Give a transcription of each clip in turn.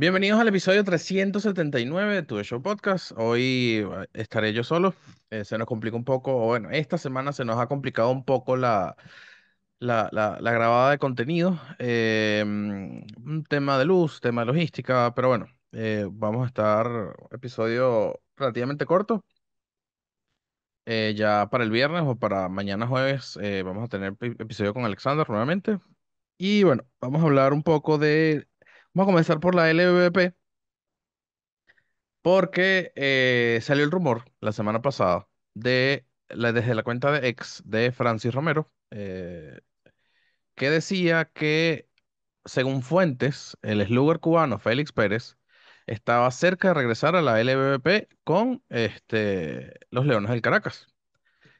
Bienvenidos al episodio 379 de Tu Show Podcast. Hoy eh, estaré yo solo. Eh, se nos complica un poco, bueno, esta semana se nos ha complicado un poco la, la, grabada de contenido. Eh, un tema de luz, tema de logística, pero bueno, vamos a estar episodio relativamente corto. ya para el viernes o para mañana jueves vamos a tener episodio con Alexander nuevamente. Y bueno, vamos a hablar un poco de Vamos a comenzar por la LVP, porque eh, salió el rumor la semana pasada de desde la cuenta de ex de Francis Romero, eh, que decía que, según fuentes, el slugger cubano Félix Pérez estaba cerca de regresar a la LVP con este, los Leones del Caracas,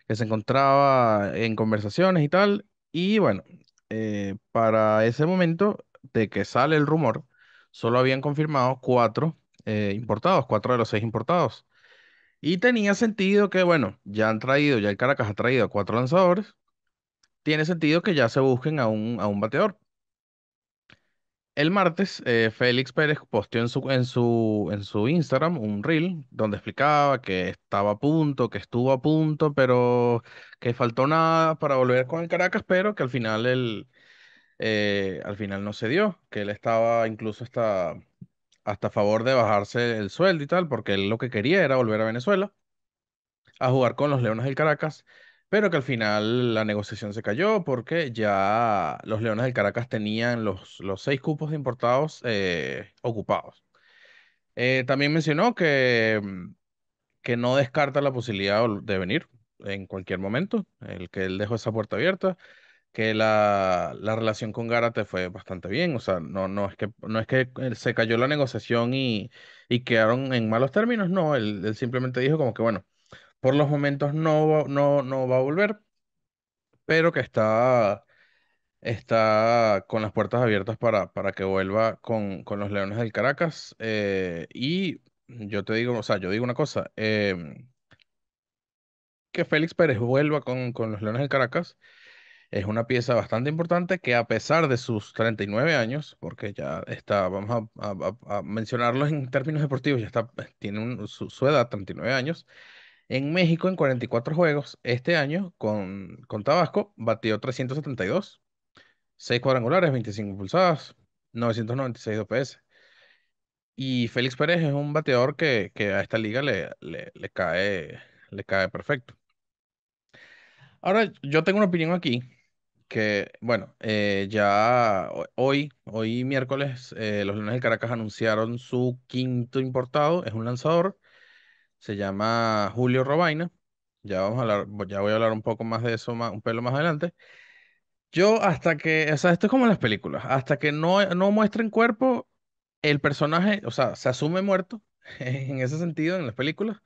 que se encontraba en conversaciones y tal. Y bueno, eh, para ese momento de que sale el rumor, solo habían confirmado cuatro eh, importados, cuatro de los seis importados. Y tenía sentido que, bueno, ya han traído, ya el Caracas ha traído a cuatro lanzadores, tiene sentido que ya se busquen a un, a un bateador. El martes, eh, Félix Pérez posteó en su, en, su, en su Instagram un reel donde explicaba que estaba a punto, que estuvo a punto, pero que faltó nada para volver con el Caracas, pero que al final el, eh, al final no se dio, que él estaba incluso hasta, hasta a favor de bajarse el sueldo y tal, porque él lo que quería era volver a Venezuela a jugar con los Leones del Caracas, pero que al final la negociación se cayó porque ya los Leones del Caracas tenían los, seis cupos de importados eh, ocupados. Eh, también mencionó que, mm, que no descarta la posibilidad de venir en cualquier momento, el que él dejó esa puerta abierta que la, la, relación con Gárate fue bastante bien. O sea, no, no, es, que, no es que se cayó la negociación y, y quedaron en malos términos. No, él, simplemente dijo como que, bueno, por los momentos no, no, no va a volver, pero que está, está con las puertas abiertas para, para que vuelva con, con los Leones del Caracas. Eh, y yo te digo, o sea, yo digo una cosa. Em, que Félix Pérez vuelva con, con los Leones del Caracas es una pieza bastante importante que a pesar de sus 39 años, porque ya está, vamos a, mencionarlo en términos deportivos, ya está, pues, tiene su, edad, 39 años, en México en 44 juegos este año con, con Tabasco batió 372, 6 cuadrangulares, 25 pulsadas, 996 OPS. Y Félix Pérez es un bateador que, que a esta liga le, le, cae, le cae perfecto. Ahora, yo tengo una opinión aquí que, bueno, eh, ya hoy, hoy miércoles, eh, los Leones del Caracas anunciaron su quinto importado, es un lanzador, se llama Julio Robaina, ya vamos a ya voy a hablar un poco más de eso, más, un pelo más adelante. Yo hasta que, o sea, esto es como las películas, hasta que no, no muestren cuerpo, el personaje, o sea, se asume muerto, en ese sentido, en las películas,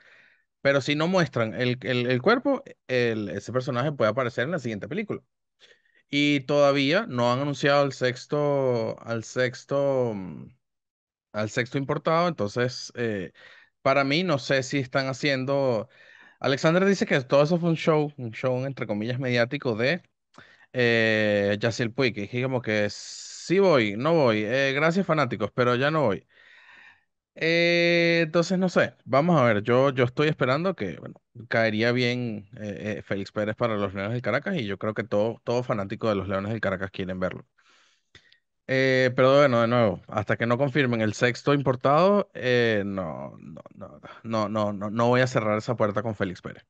pero si no muestran el, cuerpo, ese personaje puede aparecer en la siguiente película. Y todavía no han anunciado al sexto, al sexto, mm, al sexto importado. Entonces, eh, para mí, no sé si están haciendo. Alexander dice que todo eso fue un show, un show entre comillas mediático de eh, Yaciel Puig. Y como que sí voy, no voy. Eh, gracias, fanáticos, pero ya no voy. Eh, entonces, no sé, vamos a ver, yo, yo estoy esperando que, caería bien eh, eh, Félix Pérez para los Leones del Caracas y yo creo que todo, todo fanático de los Leones del Caracas quieren verlo. pero bueno, de nuevo, hasta que no confirmen el sexto importado, no, no, no, no, no, no, no voy a cerrar esa puerta con Félix Pérez.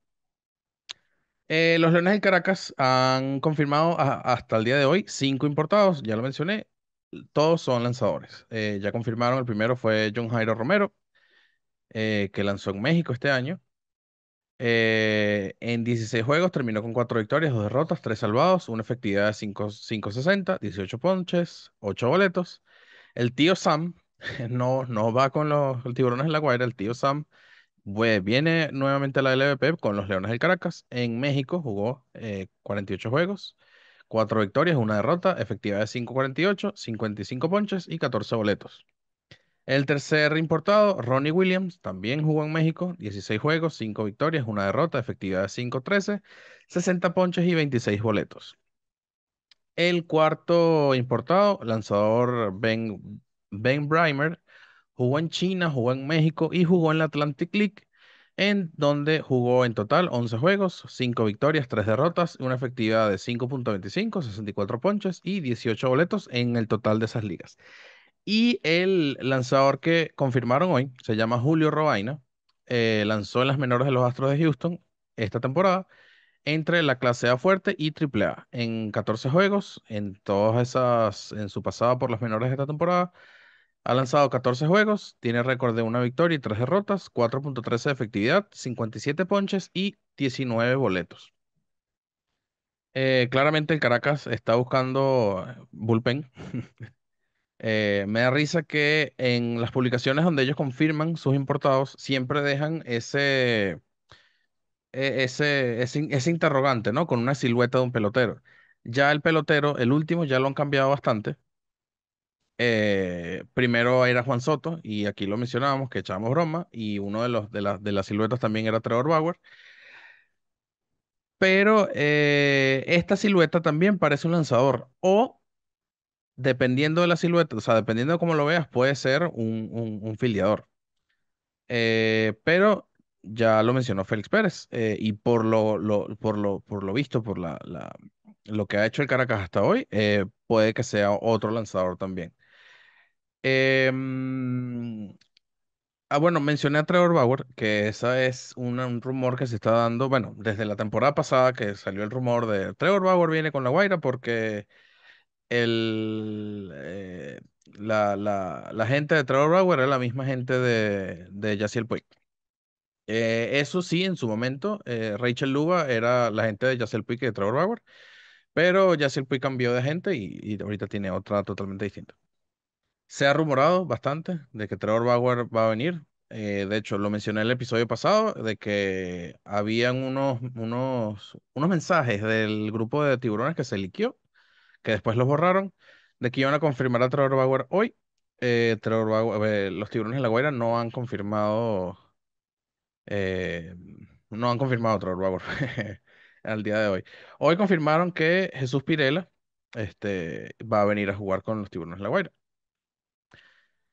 los Leones del Caracas han confirmado hasta el día de hoy cinco importados, ya lo mencioné, todos son lanzadores. Eh, ya confirmaron, el primero fue John Jairo Romero, eh, que lanzó en México este año. Eh, en 16 juegos terminó con 4 victorias, 2 derrotas, 3 salvados, una efectividad de 5.60, 18 ponches, 8 boletos. El tío Sam no, va con los tiburones en la guaira, el tío Sam viene nuevamente a la LVP con los Leones del Caracas. En México jugó 48 juegos, 4 victorias, una derrota, efectividad de 5.48, 55 ponches y 14 boletos. El tercer importado, Ronnie Williams, también jugó en México, 16 juegos, 5 victorias, una derrota, efectividad de 5.13, 60 ponches y 26 boletos. El cuarto importado, lanzador Ben, ben Brimer, jugó en China, jugó en México y jugó en la Atlantic League en donde jugó en total 11 juegos, 5 victorias, 3 derrotas, una efectividad de 5.25, 64 ponches y 18 boletos en el total de esas ligas. Y el lanzador que confirmaron hoy se llama Julio Robaina, eh, lanzó en las menores de los Astros de Houston esta temporada entre la clase A fuerte y triple A en 14 juegos en todas esas en su pasada por las menores de esta temporada ha lanzado 14 juegos, tiene récord de una victoria y tres derrotas, 4.13 de efectividad, 57 ponches y 19 boletos. Eh, claramente el Caracas está buscando eh, bullpen. Eh, me da risa que en las publicaciones donde ellos confirman sus importados siempre dejan ese, e, ese, ese, ese interrogante, ¿no? Con una silueta de un pelotero. Ya el pelotero, el último, ya lo han cambiado bastante eh, primero era Juan Soto, y aquí lo mencionábamos, que echábamos broma, y uno de, los, de, de las siluetas también era Trevor Bauer. Pero eh, esta silueta también parece un lanzador, o dependiendo de la silueta, o sea, dependiendo de cómo lo veas, puede ser un, un, filiador. Eh, pero ya lo mencionó Félix Pérez, y por lo, por, por lo visto, por la, lo que ha hecho el Caracas hasta hoy, puede que sea otro lanzador también. Em, ah, bueno, mencioné a Trevor Bauer, que esa es un rumor que se está dando, bueno, desde la temporada pasada que salió el rumor de Trevor Bauer viene con la Guaira porque eh, la, gente de Trevor Bauer era la misma gente de, de Puig. Eh, eso sí, en su momento, eh, Rachel Luba era la gente de Yaciel Puig y de Trevor Bauer, pero Yaciel Puig cambió de gente y, y ahorita tiene otra totalmente distinta. Se ha rumorado bastante de que Trevor Bauer va a venir. Eh, de hecho, lo mencioné en el episodio pasado, de que habían unos, unos, unos mensajes del grupo de tiburones que se liquió, que después los borraron, de que iban a confirmar a Trevor Bauer hoy. Eh, eh, los tiburones de la Guaira no han confirmado, no han confirmado a Trevor Bauer al día de hoy. Hoy confirmaron que Jesús Pirela este, va a venir a jugar con los tiburones de la Guaira.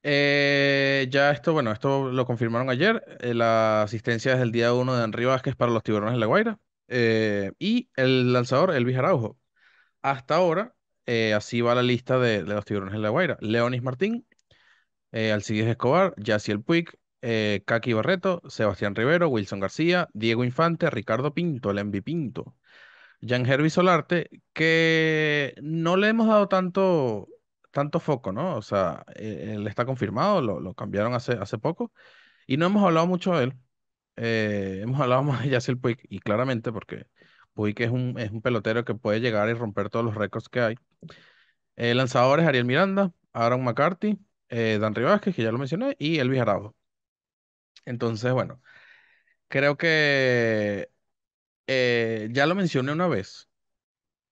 Eh, ya esto, bueno, esto lo confirmaron ayer. Eh, la asistencia es el día 1 de Henry Vázquez para los Tiburones de La Guaira. Eh, y el lanzador, Elvis Araujo. Hasta ahora, así va la lista de, los Tiburones de La Guaira. Leonis Martín, Alcides Escobar, El Puig, Kaki Barreto, Sebastián Rivero, Wilson García, Diego Infante, Ricardo Pinto, el Pinto. Jan Hervi Solarte, que no le hemos dado tanto tanto foco, ¿no? O sea, eh, él está confirmado, lo, cambiaron hace, hace poco y no hemos hablado mucho de él. Eh, hemos hablado más de Yacel Puig y claramente porque Puig es un, es un pelotero que puede llegar y romper todos los récords que hay. Eh, lanzadores Ariel Miranda, Aaron McCarthy, Dan Rivasquez, que ya lo mencioné, y Elvis Araujo. Entonces, bueno, creo que ya lo mencioné una vez,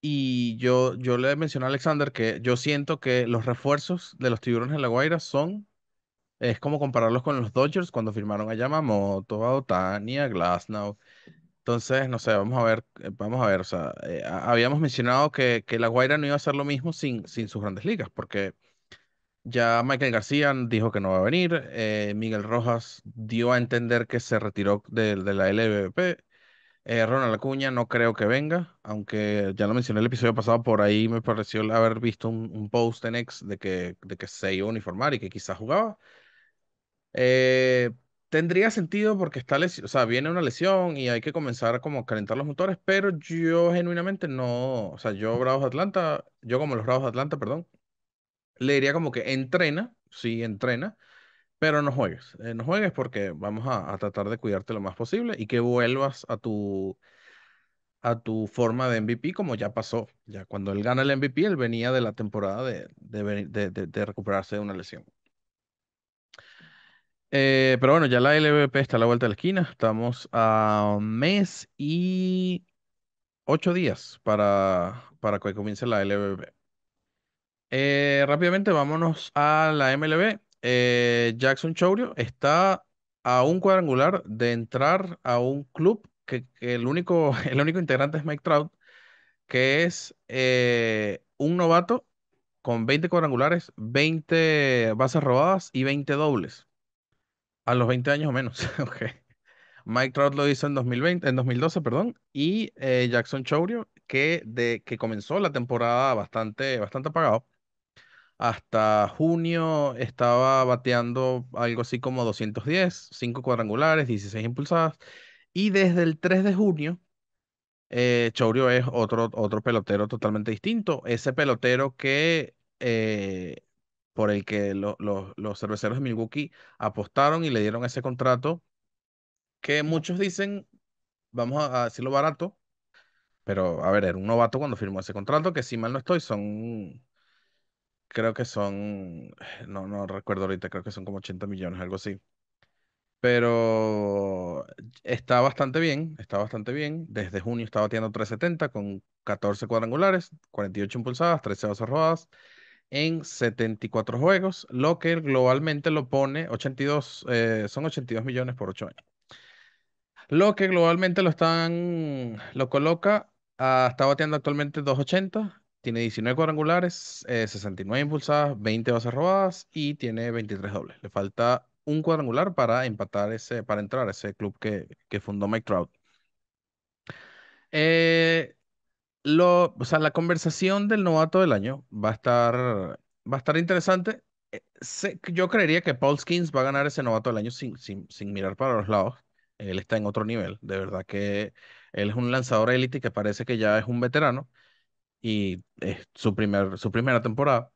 y yo, yo le mencioné a Alexander que yo siento que los refuerzos de los tiburones en La Guaira son, es como compararlos con los Dodgers cuando firmaron a Yamamoto, a Otania, a Glasnow. Entonces, no sé, vamos a ver, eh, vamos a ver, o sea, eh, habíamos mencionado que, La Guaira no iba a hacer lo mismo sin, sin sus grandes ligas, porque ya Michael García dijo que no va a venir, eh, Miguel Rojas dio a entender que se retiró de, de la LVP, eh, Ronald Acuña no creo que venga, aunque ya lo mencioné el episodio pasado, por ahí me pareció haber visto un, post en X de que, de que se iba a uniformar y que quizás jugaba. Eh, tendría sentido porque está o sea, viene una lesión y hay que comenzar como a calentar los motores, pero yo genuinamente no, o sea, yo Bravos Atlanta, yo como los Bravos de Atlanta, perdón, le diría como que entrena, sí, entrena, pero no juegues, eh, no juegues porque vamos a, tratar de cuidarte lo más posible y que vuelvas a tu, a tu forma de MVP como ya pasó. Ya cuando él gana el MVP, él venía de la temporada de, recuperarse de una lesión. Eh, pero bueno, ya la LVP está a la vuelta de la esquina. Estamos a un mes y ocho días para, para que comience la LVP. Eh, rápidamente vámonos a la MLB eh, Jackson Chourio está a un cuadrangular de entrar a un club que, el único, el único integrante es Mike Trout, que es eh, un novato con 20 cuadrangulares, 20 bases robadas y 20 dobles. A los 20 años o menos. Mike Trout lo hizo en 2020, en 2012, perdón, y eh, Jackson Chourio, que, de, que comenzó la temporada bastante, bastante apagado, hasta junio estaba bateando algo así como 210, 5 cuadrangulares, 16 impulsadas. Y desde el 3 de junio, eh, es otro, otro pelotero totalmente distinto. Ese pelotero que eh, por el que los cerveceros de Milwaukee apostaron y le dieron ese contrato, que muchos dicen, vamos a, a decirlo barato, pero a ver, era un novato cuando firmó ese contrato, que si mal no estoy, son creo que son, no, no recuerdo ahorita, creo que son como 80 millones, algo así. Pero está bastante bien, está bastante bien. Desde junio está bateando 370 con 14 cuadrangulares, 48 impulsadas, 13 bases robadas en 74 juegos, lo que globalmente lo pone 82, eh, son 82 millones por 8 años. Lo que globalmente lo están, lo coloca, está bateando actualmente 280 tiene 19 cuadrangulares, 69 eh, impulsadas, 20 bases robadas y tiene 23 dobles. Le falta un cuadrangular para empatar ese, para entrar a ese club que, fundó Mike Trout. Eh, lo, sea, la conversación del novato del año va a estar, va a estar interesante. Eh, yo creería que Paul Skins va a ganar ese novato del año sin, sin, sin mirar para los lados. Él está en otro nivel. De verdad que él es un lanzador élite que parece que ya es un veterano y es su, primer, su primera temporada.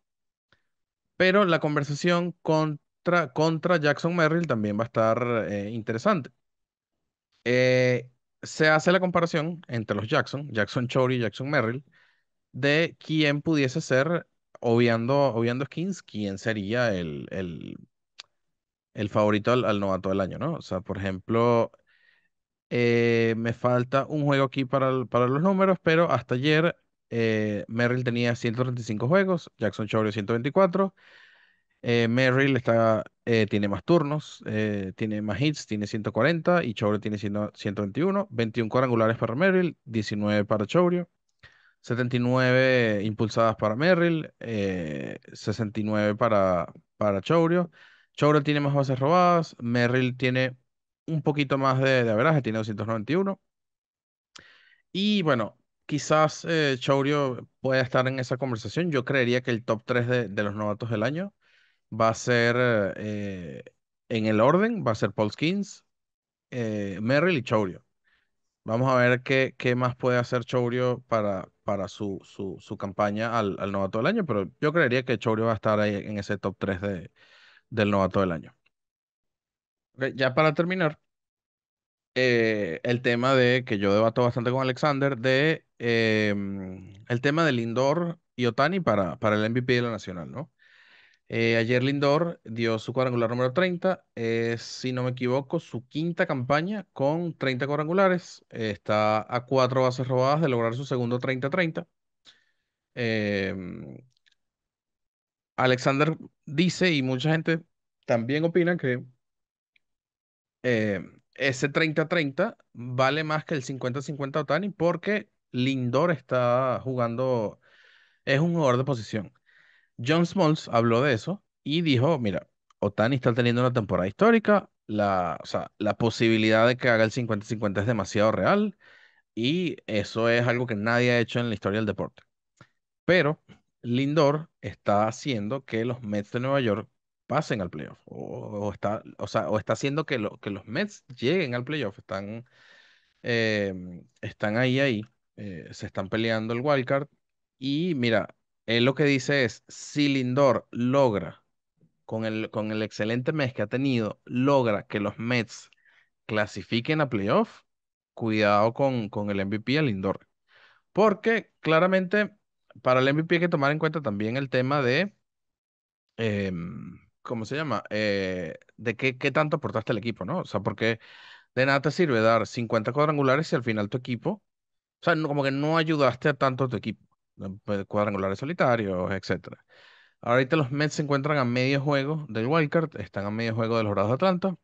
Pero la conversación contra, contra Jackson Merrill también va a estar eh, interesante. Eh, se hace la comparación entre los Jackson, Jackson Chori y Jackson Merrill, de quién pudiese ser, obviando, obviando skins, quién sería el, favorito al, novato del año, ¿no? O sea, por ejemplo, eh, me falta un juego aquí para, para los números, pero hasta ayer eh, Merrill tenía 135 juegos, Jackson Chaurio 124. Eh, Merrill eh, tiene más turnos, tiene más hits, tiene 140 y Chaurio tiene 121. 21 cuadrangulares para Merrill, 19 para Chaurio, 79 impulsadas para Merrill, 69 para, para Chaurio. tiene más bases robadas, Merrill tiene un poquito más de, de tiene 291. Y bueno, quizás eh, Chaurio pueda estar en esa conversación. Yo creería que el top 3 de, los novatos del año va a ser eh, en el orden, va a ser Paul Skins, eh, Merrill y Chaurio. Vamos a ver qué, qué más puede hacer Chaurio para, para su, su, campaña al, novato del año, pero yo creería que Chaurio va a estar ahí en ese top 3 de, del novato del año. ya para terminar, eh, el tema de que yo debato bastante con Alexander de Em, el tema de Lindor y Otani para, el MVP de la Nacional, ¿no? Eh, ayer Lindor dio su cuadrangular número 30, eh, si no me equivoco, su quinta campaña con 30 cuadrangulares. está a cuatro bases robadas de lograr su segundo 30-30. Em, Alexander dice, y mucha gente también opina, que em, ese 30-30 vale más que el 50-50 Otani porque Lindor está jugando, es un jugador de posición. John Smalls habló de eso y dijo, mira, Otani está teniendo una temporada histórica, la, posibilidad de que haga el 50-50 es demasiado real y eso es algo que nadie ha hecho en la historia del deporte. Pero Lindor está haciendo que los Mets de Nueva York pasen al playoff o, está, está haciendo que, que los Mets lleguen al playoff, están, em, están ahí, ahí. Eh, se están peleando el wildcard. Y mira, él lo que dice es, si Lindor logra, con el, con el excelente mes que ha tenido, logra que los Mets clasifiquen a playoff, cuidado con, con el MVP a Lindor. Porque claramente para el MVP hay que tomar en cuenta también el tema de, em, ¿cómo se llama? Eh, de qué, tanto aportaste al equipo, ¿no? O sea, porque de nada te sirve dar 50 cuadrangulares si al final tu equipo o sea, como que no ayudaste a tanto a tu equipo. Pues, cuadrangulares solitarios, etc. Ahorita los Mets se encuentran a medio juego del wildcard, están a medio juego de los Orados de Atlanta.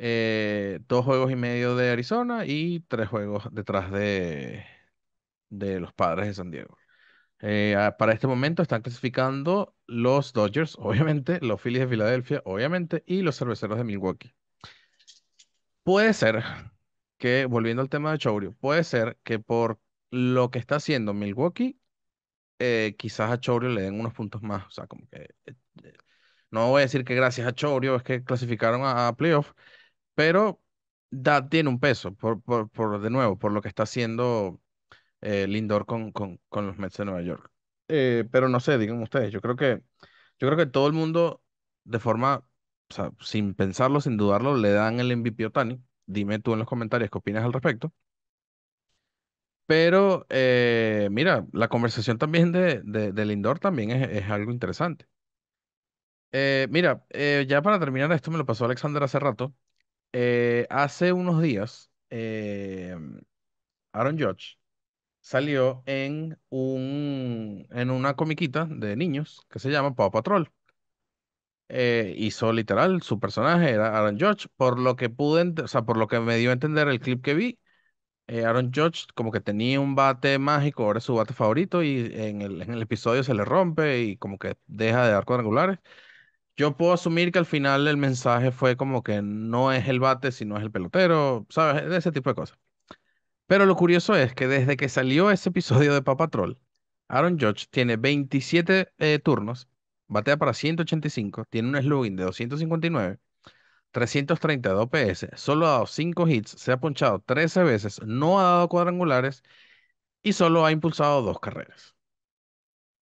Eh, dos juegos y medio de Arizona y tres juegos detrás de, de los padres de San Diego. Eh, para este momento están clasificando los Dodgers, obviamente, los Phillies de Filadelfia, obviamente, y los cerveceros de Milwaukee. Puede ser que, volviendo al tema de Chowrio, puede ser que por lo que está haciendo Milwaukee, eh, quizás a Chorio le den unos puntos más. O sea, como que eh, eh, no voy a decir que gracias a Chorio es que clasificaron a, playoff, pero da, tiene un peso, por, por, de nuevo, por lo que está haciendo Lindor con, con, los Mets de Nueva York. pero no sé, digan ustedes, yo creo que yo creo que todo el mundo, de forma, sin pensarlo, sin dudarlo, le dan el MVP Otani. Dime tú en los comentarios qué opinas al respecto. Pero eh, mira, la conversación también de, del indoor también es, algo interesante. Eh, mira, eh, ya para terminar esto, me lo pasó Alexander hace rato. hace unos días, em, Aaron Judge salió en, un, en una comiquita de niños que se llama Paw Patrol. Eh, hizo literal su personaje, era Aaron Judge, por lo que pude, o sea, por lo que me dio a entender el clip que vi, eh, Aaron Judge como que tenía un bate mágico, ahora es su bate favorito y en el, episodio se le rompe y como que deja de dar cuadrangulares. Yo puedo asumir que al final el mensaje fue como que no es el bate, sino es el pelotero, ¿sabes? Ese tipo de cosas. Pero lo curioso es que desde que salió ese episodio de Troll, Aaron Judge tiene 27 eh, turnos batea para 185, tiene un slugging de 259, 332 PS, solo ha dado 5 hits, se ha ponchado 13 veces, no ha dado cuadrangulares y solo ha impulsado dos carreras.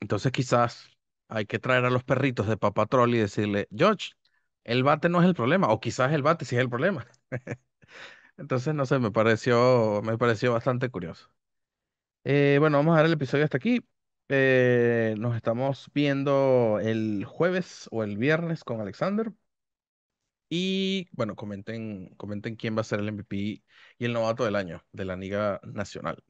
Entonces quizás hay que traer a los perritos de Papatrol y decirle, George, el bate no es el problema, o quizás el bate sí es el problema. Entonces, no sé, me pareció, me pareció bastante curioso. Eh, bueno, vamos a dar el episodio hasta aquí. Eh, nos estamos viendo el jueves o el viernes con Alexander. Y bueno, comenten, comenten quién va a ser el MVP y el novato del año de la Liga Nacional.